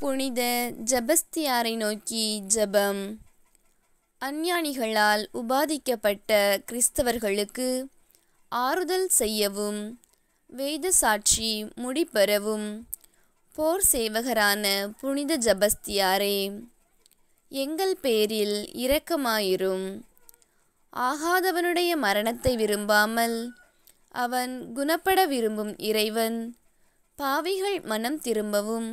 புனித ஜபஸ்தியாரை நோக்கி ஜெபம் அஞ்ஞானிகளால் உபாதிக்கப்பட்ட கிறிஸ்தவர்களுக்கு ஆறுதல் செய்யவும் வேத சாட்சி முடிபெறவும் போர் சேவகரான புனித ஜபஸ்தியாரே எங்கள் பேரில் இரக்கமாயிரும் ஆகாதவனுடைய மரணத்தை விரும்பாமல் அவன் குணப்பட விரும்பும் இறைவன் பாவிகள் மனம் திரும்பவும்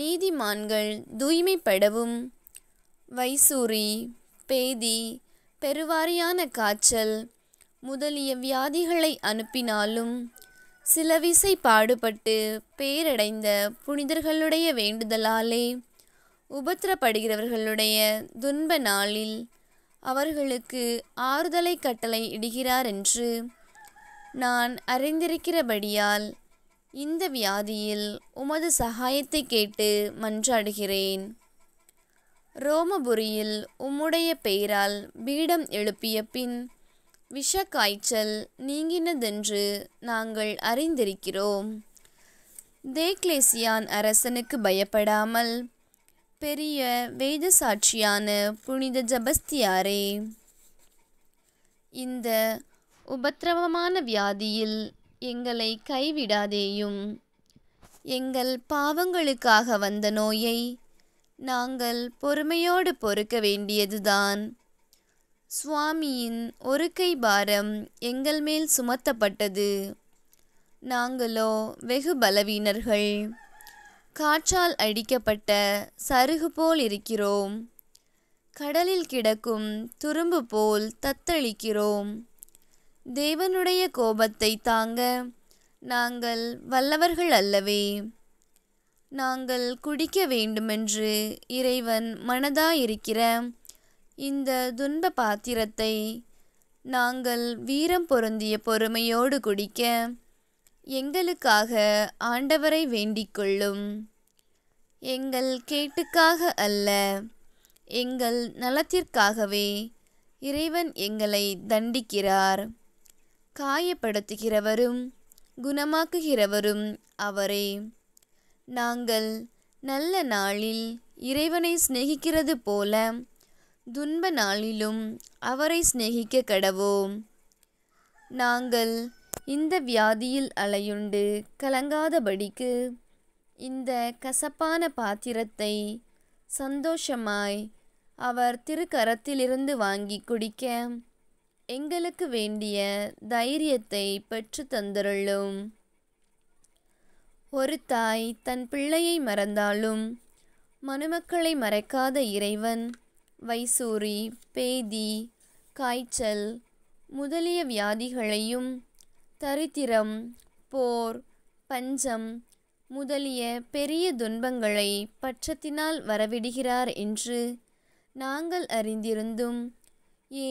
நீதிமான்கள் தூய்மைப்படவும் வைசூரி பேதி பெருவாரியான காய்ச்சல் முதலிய வியாதிகளை அனுப்பினாலும் சில விசை பாடுபட்டு பேரடைந்த புனிதர்களுடைய வேண்டுதலாலே உபத்திரப்படுகிறவர்களுடைய துன்ப நாளில் அவர்களுக்கு ஆறுதலை கட்டளை இடுகிறார் என்று நான் அறிந்திருக்கிறபடியால் இந்த வியாதியில் உமது சகாயத்தை கேட்டு மன்றாடுகிறேன் ரோமபுரியில் உம்முடைய பெயரால் பீடம் எழுப்பிய பின் விஷ காய்ச்சல் நீங்கினதென்று நாங்கள் அறிந்திருக்கிறோம் தேக்லேசியான் அரசனுக்கு பயப்படாமல் பெரிய வேத சாட்சியான புனித ஜபஸ்தியாரே இந்த உபத்திரவமான வியாதியில் எங்களை கைவிடாதேயும் எங்கள் பாவங்களுக்காக வந்த நோயை நாங்கள் பொறுமையோடு பொறுக்க வேண்டியதுதான் சுவாமியின் ஒரு கை பாரம் எங்கள் மேல் சுமத்தப்பட்டது நாங்களோ வெகு பலவீனர்கள் காற்றால் அடிக்கப்பட்ட சருகு போல் இருக்கிறோம் கடலில் கிடக்கும் துரும்பு போல் தத்தளிக்கிறோம் தேவனுடைய கோபத்தை தாங்க நாங்கள் வல்லவர்கள் அல்லவே நாங்கள் குடிக்க வேண்டுமென்று இறைவன் மனதாயிருக்கிற இந்த துன்ப பாத்திரத்தை நாங்கள் வீரம் பொருந்திய பொறுமையோடு குடிக்க எங்களுக்காக ஆண்டவரை வேண்டிக்கொள்ளும் எங்கள் கேட்டுக்காக அல்ல எங்கள் நலத்திற்காகவே இறைவன் எங்களை தண்டிக்கிறார் காயப்படுத்துகிறவரும் குணமாக்குகிறவரும் அவரே நாங்கள் நல்ல நாளில் இறைவனை சிநேகிக்கிறது போல துன்ப நாளிலும் அவரை சிநேகிக்க கடவோம் நாங்கள் இந்த வியாதியில் அலையுண்டு கலங்காதபடிக்கு இந்த கசப்பான பாத்திரத்தை சந்தோஷமாய் அவர் திருக்கரத்திலிருந்து வாங்கி குடிக்க எங்களுக்கு வேண்டிய தைரியத்தை பெற்று தந்தருளும் ஒரு தாய் தன் பிள்ளையை மறந்தாலும் மணமக்களை மறைக்காத இறைவன் வைசூரி பேதி காய்ச்சல் முதலிய வியாதிகளையும் தரித்திரம் போர் பஞ்சம் முதலிய பெரிய துன்பங்களை பட்சத்தினால் வரவிடுகிறார் என்று நாங்கள் அறிந்திருந்தும்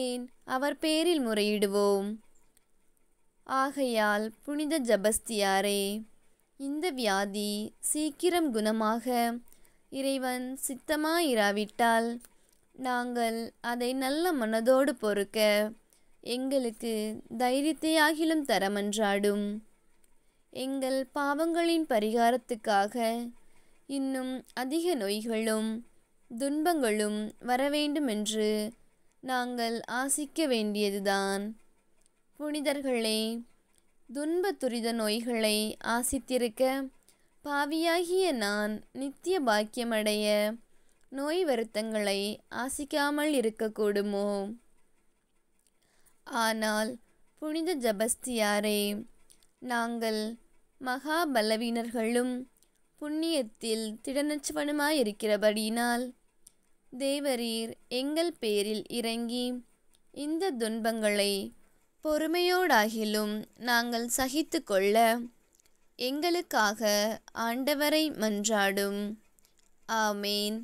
ஏன் அவர் பேரில் முறையிடுவோம் ஆகையால் புனித ஜபஸ்தியாரே இந்த வியாதி சீக்கிரம் குணமாக இறைவன் சித்தமாயிராவிட்டால் நாங்கள் அதை நல்ல மனதோடு பொறுக்க எங்களுக்கு தைரியத்தையாகிலும் தரமன்றாடும் எங்கள் பாவங்களின் பரிகாரத்துக்காக இன்னும் அதிக நோய்களும் துன்பங்களும் வரவேண்டுமென்று நாங்கள் ஆசிக்க வேண்டியதுதான் புனிதர்களே துன்ப துரித நோய்களை ஆசித்திருக்க பாவியாகிய நான் நித்திய பாக்கியமடைய நோய் வருத்தங்களை ஆசிக்காமல் இருக்கக்கூடுமோ ஆனால் புனித ஜபஸ்தியாரே நாங்கள் மகா பலவீனர்களும் புண்ணியத்தில் இருக்கிறபடியினால் தேவரீர் எங்கள் பேரில் இறங்கி இந்த துன்பங்களை பொறுமையோடாகிலும் நாங்கள் சகித்து கொள்ள எங்களுக்காக ஆண்டவரை மன்றாடும் ஆமேன்